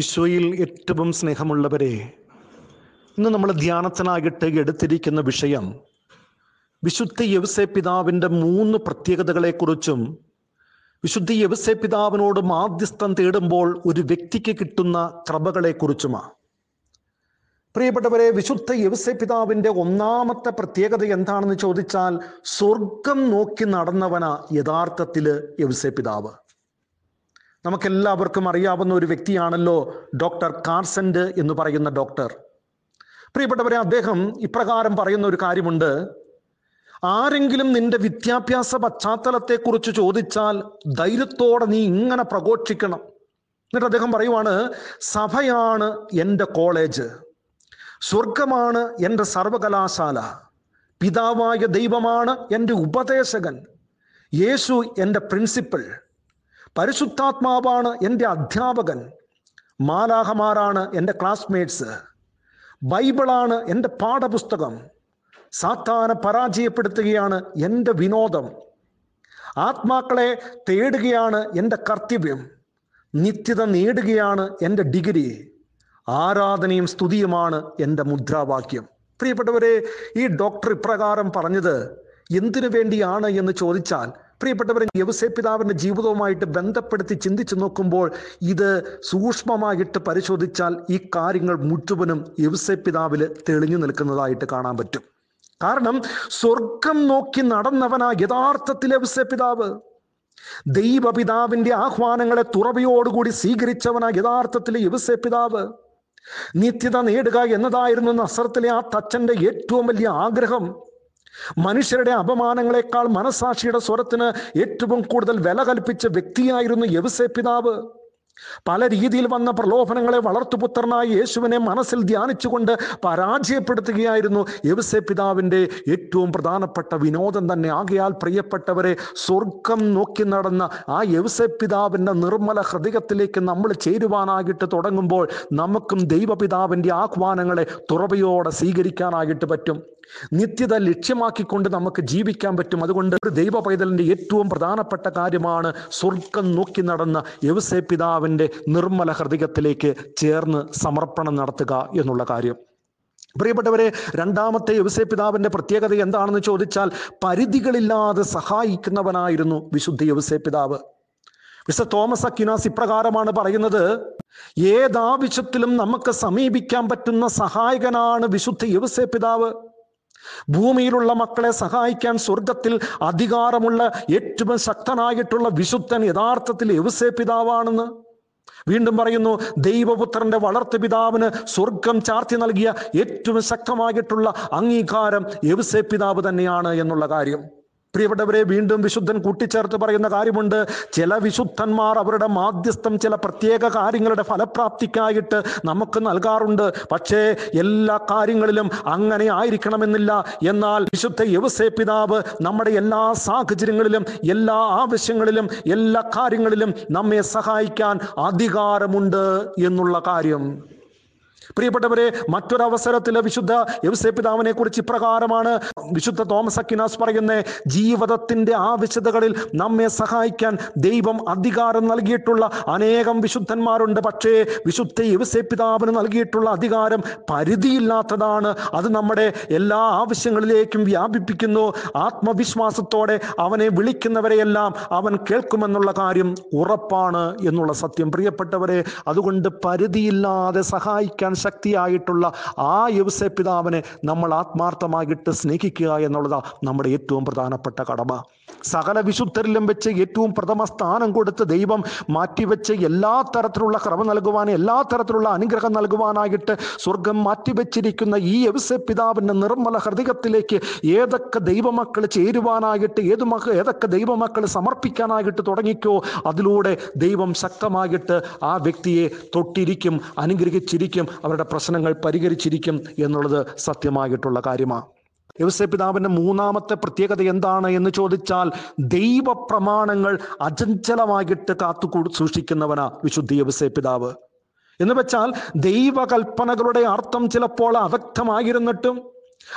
ഈശോയിൽ ഏറ്റവും സ്നേഹമുള്ളവരെ ഇന്ന് നമ്മൾ ധ്യാനത്തിനായിട്ട് എടുത്തിരിക്കുന്ന വിഷയം വിശുദ്ധ യവസെ പിതാവിൻ്റെ മൂന്ന് പ്രത്യേകതകളെക്കുറിച്ചും വിശുദ്ധ യവസെ പിതാവിനോട് മാധ്യസ്ഥം തേടുമ്പോൾ ഒരു വ്യക്തിക്ക് കിട്ടുന്ന കൃപകളെക്കുറിച്ചുമാണ് പ്രിയപ്പെട്ടവരെ വിശുദ്ധ യവസെ പിതാവിൻ്റെ ഒന്നാമത്തെ പ്രത്യേകത എന്താണെന്ന് ചോദിച്ചാൽ സ്വർഗം നോക്കി നടന്നവന യഥാർത്ഥത്തിൽ യവസെ പിതാവ് നമുക്കെല്ലാവർക്കും അറിയാവുന്ന ഒരു വ്യക്തിയാണല്ലോ ഡോക്ടർ കാർസൻഡ് എന്ന് പറയുന്ന ഡോക്ടർ പ്രിയപ്പെട്ടവരെ അദ്ദേഹം ഇപ്രകാരം പറയുന്ന ഒരു കാര്യമുണ്ട് ആരെങ്കിലും നിന്റെ വിദ്യാഭ്യാസ പശ്ചാത്തലത്തെക്കുറിച്ച് ചോദിച്ചാൽ ധൈര്യത്തോടെ നീ ഇങ്ങനെ പ്രഘോഷിക്കണം എന്നിട്ട് അദ്ദേഹം പറയുവാണ് സഭയാണ് എൻ്റെ കോളേജ് സ്വർഗമാണ് എൻ്റെ സർവകലാശാല പിതാവായ ദൈവമാണ് എൻ്റെ ഉപദേശകൻ യേശു എൻ്റെ പ്രിൻസിപ്പൽ പരിശുദ്ധാത്മാവാണ് എൻ്റെ അധ്യാപകൻ മാലാഹമാരാണ് എൻ്റെ ക്ലാസ്മേറ്റ്സ് ബൈബിളാണ് എൻ്റെ പാഠപുസ്തകം സാത്താനെ പരാജയപ്പെടുത്തുകയാണ് എൻ്റെ വിനോദം ആത്മാക്കളെ തേടുകയാണ് എൻ്റെ കർത്തവ്യം നിത്യത നേടുകയാണ് എൻ്റെ ഡിഗ്രി ആരാധനയും സ്തുതിയുമാണ് എൻ്റെ മുദ്രാവാക്യം പ്രിയപ്പെട്ടവരെ ഈ ഡോക്ടർ ഇപ്രകാരം പറഞ്ഞത് എന്തിനു വേണ്ടിയാണ് എന്ന് ചോദിച്ചാൽ പ്രിയപ്പെട്ടവരെ യവസെ പിതാവിൻ്റെ ജീവിതവുമായിട്ട് ബന്ധപ്പെടുത്തി ചിന്തിച്ചു നോക്കുമ്പോൾ ഇത് സൂക്ഷ്മമായിട്ട് പരിശോധിച്ചാൽ ഈ കാര്യങ്ങൾ മുറ്റുവനും യവസെ പിതാവിൽ തെളിഞ്ഞു നിൽക്കുന്നതായിട്ട് കാണാൻ പറ്റും കാരണം സ്വർഗം നോക്കി നടന്നവനാ യഥാർത്ഥത്തിലെ പിതാവ് ദൈവപിതാവിന്റെ ആഹ്വാനങ്ങളെ തുറവിയോടുകൂടി സ്വീകരിച്ചവനാ യഥാർത്ഥത്തിൽ യുവസെ പിതാവ് നിത്യത നേടുക എന്നതായിരുന്നു നസറത്തിലെ ആ തച്ചന്റെ ഏറ്റവും വലിയ ആഗ്രഹം മനുഷ്യരുടെ അപമാനങ്ങളെക്കാൾ മനസാക്ഷിയുടെ സ്വരത്തിന് ഏറ്റവും കൂടുതൽ വില കൽപ്പിച്ച വ്യക്തിയായിരുന്നു യവസെ പിതാവ് പല രീതിയിൽ വന്ന പ്രലോഭനങ്ങളെ വളർത്തുപുത്രനായ യേശുവിനെ മനസ്സിൽ ധ്യാനിച്ചുകൊണ്ട് പരാജയപ്പെടുത്തുകയായിരുന്നു യവസെ പിതാവിൻ്റെ ഏറ്റവും പ്രധാനപ്പെട്ട വിനോദം തന്നെ ആകയാൽ പ്രിയപ്പെട്ടവരെ സ്വർഗം നോക്കി നടന്ന ആ യവസെ പിതാവിൻ്റെ നിർമ്മല ഹൃദയത്തിലേക്ക് നമ്മൾ ചേരുവാനായിട്ട് തുടങ്ങുമ്പോൾ നമുക്കും ദൈവപിതാവിൻ്റെ ആഹ്വാനങ്ങളെ തുറവയോടെ സ്വീകരിക്കാനായിട്ട് പറ്റും നിത്യത ലക്ഷ്യമാക്കിക്കൊണ്ട് നമുക്ക് ജീവിക്കാൻ പറ്റും അതുകൊണ്ട് ദൈവ പൈതലിൻ്റെ ഏറ്റവും പ്രധാനപ്പെട്ട കാര്യമാണ് സ്വർഗം നോക്കി നടന്ന യവസേ പിതാവിൻ്റെ നിർമ്മല ഹൃദയത്തിലേക്ക് ചേർന്ന് സമർപ്പണം നടത്തുക എന്നുള്ള കാര്യം പ്രിയപ്പെട്ടവരെ രണ്ടാമത്തെ യുവസെ പിതാവിൻ്റെ പ്രത്യേകത എന്താണെന്ന് ചോദിച്ചാൽ പരിധികളില്ലാതെ സഹായിക്കുന്നവനായിരുന്നു വിശുദ്ധ യുവസെ പിതാവ് മിസ്റ്റർ തോമസ് അക്യുനാസ് ഇപ്രകാരമാണ് പറയുന്നത് ഏതാവശ്യത്തിലും നമുക്ക് സമീപിക്കാൻ പറ്റുന്ന സഹായകനാണ് വിശുദ്ധ യുവസെ പിതാവ് ഭൂമിയിലുള്ള മക്കളെ സഹായിക്കാൻ സ്വർഗത്തിൽ അധികാരമുള്ള ഏറ്റവും ശക്തനായിട്ടുള്ള വിശുദ്ധൻ യഥാർത്ഥത്തിൽ എവസേ പിതാവാണെന്ന് വീണ്ടും പറയുന്നു ദൈവപുത്രന്റെ വളർത്തു പിതാവിന് സ്വർഗം ചാർത്തി നൽകിയ ഏറ്റവും ശക്തമായിട്ടുള്ള അംഗീകാരം എവസേ പിതാവ് തന്നെയാണ് എന്നുള്ള കാര്യം പ്രിയപ്പെട്ടവരെ വീണ്ടും വിശുദ്ധൻ കൂട്ടിച്ചേർത്ത് പറയുന്ന കാര്യമുണ്ട് ചില വിശുദ്ധന്മാർ അവരുടെ മാധ്യസ്ഥം ചില പ്രത്യേക കാര്യങ്ങളുടെ ഫലപ്രാപ്തിക്കായിട്ട് നമുക്ക് നൽകാറുണ്ട് പക്ഷേ എല്ലാ കാര്യങ്ങളിലും അങ്ങനെ ആയിരിക്കണമെന്നില്ല എന്നാൽ വിശുദ്ധ യവസേ പിതാവ് നമ്മുടെ എല്ലാ സാഹചര്യങ്ങളിലും എല്ലാ ആവശ്യങ്ങളിലും എല്ലാ കാര്യങ്ങളിലും നമ്മെ സഹായിക്കാൻ അധികാരമുണ്ട് എന്നുള്ള കാര്യം പ്രിയപ്പെട്ടവരെ മറ്റൊരവസരത്തിൽ വിശുദ്ധ യവസേ പിതാവിനെ കുറിച്ച് ഇപ്രകാരമാണ് വിശുദ്ധ തോമസ് അക്കിനാസ് പറയുന്ന ജീവിതത്തിന്റെ ആവശ്യതകളിൽ നമ്മെ സഹായിക്കാൻ ദൈവം അധികാരം നൽകിയിട്ടുള്ള അനേകം വിശുദ്ധന്മാരുണ്ട് പക്ഷേ വിശുദ്ധ യവസേ പിതാവിന് നൽകിയിട്ടുള്ള അധികാരം പരിധിയില്ലാത്തതാണ് അത് നമ്മുടെ എല്ലാ ആവശ്യങ്ങളിലേക്കും വ്യാപിപ്പിക്കുന്നു ആത്മവിശ്വാസത്തോടെ അവനെ വിളിക്കുന്നവരെയെല്ലാം അവൻ കേൾക്കുമെന്നുള്ള കാര്യം ഉറപ്പാണ് എന്നുള്ള സത്യം പ്രിയപ്പെട്ടവരെ അതുകൊണ്ട് പരിധിയില്ലാതെ സഹായിക്കാൻ ശക്തിയായിട്ടുള്ള ആ യുവസെ പിതാവിനെ നമ്മൾ ആത്മാർത്ഥമായിട്ട് സ്നേഹിക്കുക എന്നുള്ളതാണ് നമ്മുടെ ഏറ്റവും പ്രധാനപ്പെട്ട കടമ സകല വിശുദ്ധരിലും വെച്ച് ഏറ്റവും പ്രഥമ സ്ഥാനം കൊടുത്ത് ദൈവം മാറ്റിവെച്ച് എല്ലാ തരത്തിലുള്ള ക്രമം നൽകുവാൻ എല്ലാ തരത്തിലുള്ള അനുഗ്രഹം നൽകുവാനായിട്ട് സ്വർഗം മാറ്റിവെച്ചിരിക്കുന്ന ഈ എവിസ പിതാവിൻ്റെ നിർമ്മല ഹൃദയത്തിലേക്ക് ഏതൊക്കെ ദൈവമക്കൾ ചേരുവാനായിട്ട് ഏത് മക്കൾ ഏതൊക്കെ ദൈവമക്കൾ സമർപ്പിക്കാനായിട്ട് തുടങ്ങിക്കോ അതിലൂടെ ദൈവം ശക്തമായിട്ട് ആ വ്യക്തിയെ തൊട്ടിരിക്കും അനുഗ്രഹിച്ചിരിക്കും അവരുടെ പ്രശ്നങ്ങൾ പരിഹരിച്ചിരിക്കും എന്നുള്ളത് സത്യമായിട്ടുള്ള കാര്യമാണ് ദേവസ്വപിതാവിന്റെ മൂന്നാമത്തെ പ്രത്യേകത എന്താണ് എന്ന് ചോദിച്ചാൽ ദൈവ പ്രമാണങ്ങൾ അചഞ്ചലമായിട്ട് കാത്തു സൂക്ഷിക്കുന്നവനാ വിശുദ്ധ പിതാവ് എന്ന് വെച്ചാൽ ദൈവകൽപ്പനകളുടെ അർത്ഥം ചിലപ്പോൾ അവ്യക്തമായിരുന്നിട്ടും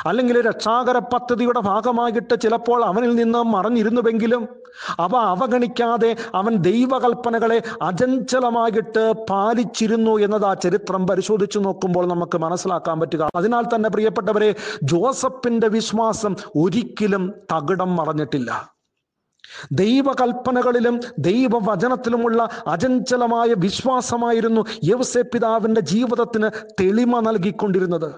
അല്ലെങ്കിൽ രക്ഷാകര പദ്ധതിയുടെ ഭാഗമായിട്ട് ചിലപ്പോൾ അവനിൽ നിന്ന് മറഞ്ഞിരുന്നുവെങ്കിലും അവ അവഗണിക്കാതെ അവൻ ദൈവകൽപ്പനകളെ അചഞ്ചലമായിട്ട് പാലിച്ചിരുന്നു എന്നത് ആ ചരിത്രം പരിശോധിച്ചു നോക്കുമ്പോൾ നമുക്ക് മനസ്സിലാക്കാൻ പറ്റുക അതിനാൽ തന്നെ പ്രിയപ്പെട്ടവരെ ജോസഫിന്റെ വിശ്വാസം ഒരിക്കലും തകിടം മറഞ്ഞിട്ടില്ല ദൈവകൽപ്പനകളിലും ദൈവവചനത്തിലുമുള്ള അചഞ്ചലമായ വിശ്വാസമായിരുന്നു യവസെ പിതാവിന്റെ ജീവിതത്തിന് തെളിമ നൽകിക്കൊണ്ടിരുന്നത്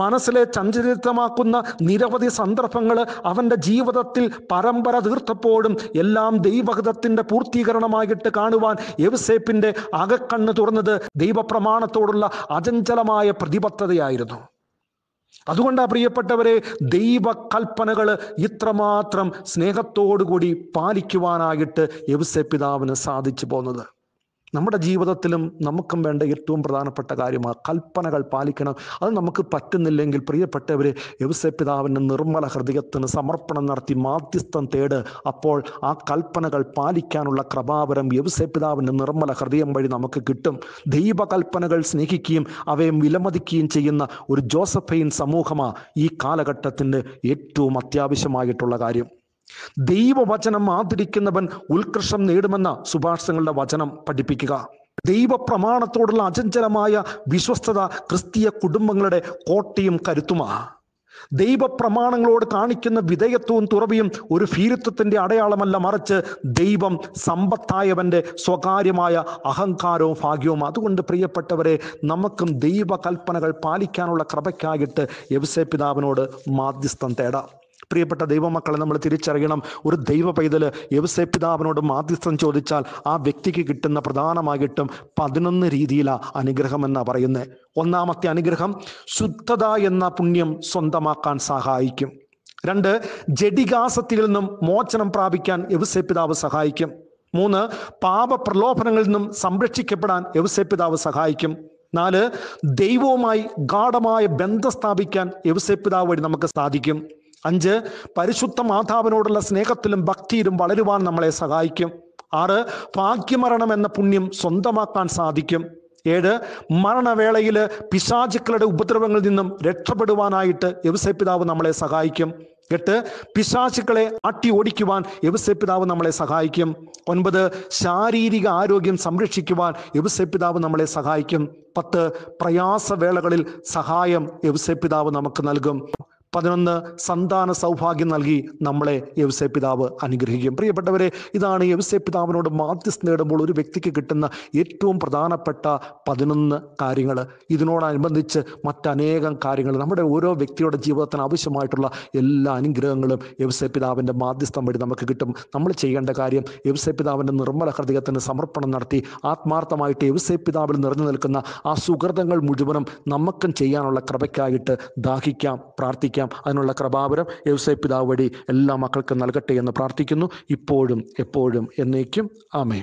മനസ്സിലെ ചഞ്ചലിതമാക്കുന്ന നിരവധി സന്ദർഭങ്ങൾ അവൻ്റെ ജീവിതത്തിൽ പരമ്പര തീർത്തപ്പോഴും എല്ലാം ദൈവഹിതത്തിൻ്റെ പൂർത്തീകരണമായിട്ട് കാണുവാൻ എവ്സേപ്പിൻ്റെ അകക്കണ്ണ് തുറന്നത് ദൈവപ്രമാണത്തോടുള്ള അചഞ്ചലമായ പ്രതിബദ്ധതയായിരുന്നു അതുകൊണ്ടാണ് പ്രിയപ്പെട്ടവരെ ദൈവകൽപ്പനകൾ ഇത്രമാത്രം സ്നേഹത്തോടുകൂടി പാലിക്കുവാനായിട്ട് എവ്സെ പിതാവിന് സാധിച്ചു പോകുന്നത് നമ്മുടെ ജീവിതത്തിലും നമുക്കും വേണ്ട ഏറ്റവും പ്രധാനപ്പെട്ട കാര്യമാണ് കൽപ്പനകൾ പാലിക്കണം അത് നമുക്ക് പറ്റുന്നില്ലെങ്കിൽ പ്രിയപ്പെട്ടവരെ യവസെ പിതാവിൻ്റെ നിർമ്മല ഹൃദയത്തിന് സമർപ്പണം നടത്തി മാധ്യസ്ഥം തേട് അപ്പോൾ ആ കൽപ്പനകൾ പാലിക്കാനുള്ള കൃപാവരം യവസെ പിതാവിൻ്റെ നിർമ്മല ഹൃദയം വഴി നമുക്ക് കിട്ടും ദൈവകൽപ്പനകൾ സ്നേഹിക്കുകയും അവയെ വിലമതിക്കുകയും ചെയ്യുന്ന ഒരു ജോസഫൈൻ സമൂഹമാണ് ഈ കാലഘട്ടത്തിൻ്റെ ഏറ്റവും അത്യാവശ്യമായിട്ടുള്ള കാര്യം ദൈവവചനം ആദരിക്കുന്നവൻ ഉത്കർഷം നേടുമെന്ന സുഭാഷങ്ങളുടെ വചനം പഠിപ്പിക്കുക ദൈവപ്രമാണത്തോടുള്ള അചഞ്ചലമായ വിശ്വസ്തത ക്രിസ്തീയ കുടുംബങ്ങളുടെ കോട്ടയും കരുത്തുമാ ദൈവപ്രമാണങ്ങളോട് കാണിക്കുന്ന വിധേയത്വവും തുറവിയും ഒരു ഭീരുത്വത്തിന്റെ അടയാളമല്ല മറിച്ച് ദൈവം സമ്പത്തായവന്റെ സ്വകാര്യമായ അഹങ്കാരവും ഭാഗ്യവും അതുകൊണ്ട് പ്രിയപ്പെട്ടവരെ നമുക്കും ദൈവകൽപ്പനകൾ പാലിക്കാനുള്ള കൃപയ്ക്കായിട്ട് യവസേ പിതാവിനോട് മാധ്യസ്ഥം തേടാം പ്രിയപ്പെട്ട ദൈവമക്കളെ നമ്മൾ തിരിച്ചറിയണം ഒരു ദൈവ പൈതല് പിതാവിനോട് മാധ്യസ്ഥം ചോദിച്ചാൽ ആ വ്യക്തിക്ക് കിട്ടുന്ന പ്രധാനമായിട്ടും പതിനൊന്ന് രീതിയിലാണ് അനുഗ്രഹം എന്നാ പറയുന്നത് ഒന്നാമത്തെ അനുഗ്രഹം ശുദ്ധത എന്ന പുണ്യം സ്വന്തമാക്കാൻ സഹായിക്കും രണ്ട് ജഡികാസത്തിൽ നിന്നും മോചനം പ്രാപിക്കാൻ പിതാവ് സഹായിക്കും മൂന്ന് പാപ പ്രലോഭനങ്ങളിൽ നിന്നും സംരക്ഷിക്കപ്പെടാൻ പിതാവ് സഹായിക്കും നാല് ദൈവവുമായി ഗാഠമായ ബന്ധം സ്ഥാപിക്കാൻ പിതാവ് വഴി നമുക്ക് സാധിക്കും അഞ്ച് പരിശുദ്ധ മാതാവിനോടുള്ള സ്നേഹത്തിലും ഭക്തിയിലും വളരുവാൻ നമ്മളെ സഹായിക്കും ആറ് ഭാഗ്യമരണം എന്ന പുണ്യം സ്വന്തമാക്കാൻ സാധിക്കും ഏഴ് മരണവേളയിൽ പിശാചുക്കളുടെ ഉപദ്രവങ്ങളിൽ നിന്നും രക്ഷപ്പെടുവാനായിട്ട് പിതാവ് നമ്മളെ സഹായിക്കും എട്ട് പിശാചുക്കളെ അട്ടി ഓടിക്കുവാൻ പിതാവ് നമ്മളെ സഹായിക്കും ഒൻപത് ശാരീരിക ആരോഗ്യം സംരക്ഷിക്കുവാൻ പിതാവ് നമ്മളെ സഹായിക്കും പത്ത് പ്രയാസവേളകളിൽ സഹായം പിതാവ് നമുക്ക് നൽകും പതിനൊന്ന് സന്താന സൗഭാഗ്യം നൽകി നമ്മളെ യവസെ പിതാവ് അനുഗ്രഹിക്കും പ്രിയപ്പെട്ടവരെ ഇതാണ് യവസെ പിതാവിനോട് മാധ്യസ്ഥ നേടുമ്പോൾ ഒരു വ്യക്തിക്ക് കിട്ടുന്ന ഏറ്റവും പ്രധാനപ്പെട്ട പതിനൊന്ന് കാര്യങ്ങൾ ഇതിനോടനുബന്ധിച്ച് മറ്റനേകം കാര്യങ്ങൾ നമ്മുടെ ഓരോ വ്യക്തിയുടെ ജീവിതത്തിന് ആവശ്യമായിട്ടുള്ള എല്ലാ അനുഗ്രഹങ്ങളും യവസെ പിതാവിൻ്റെ മാധ്യസ്ഥം വഴി നമുക്ക് കിട്ടും നമ്മൾ ചെയ്യേണ്ട കാര്യം യവസെ പിതാവിൻ്റെ നിർമ്മല ഹൃദയത്തിന് സമർപ്പണം നടത്തി ആത്മാർത്ഥമായിട്ട് യവസെ പിതാവിൽ നിറഞ്ഞു നിൽക്കുന്ന ആ സുഹൃതങ്ങൾ മുഴുവനും നമുക്കും ചെയ്യാനുള്ള കൃപയ്ക്കായിട്ട് ദാഹിക്കാം പ്രാർത്ഥിക്കാം സമാധാനം അതിനുള്ള കൃപാപുരം യവസേ പിതാവ് വഴി എല്ലാ മക്കൾക്കും നൽകട്ടെ എന്ന് പ്രാർത്ഥിക്കുന്നു ഇപ്പോഴും എപ്പോഴും എന്നേക്കും ആമേ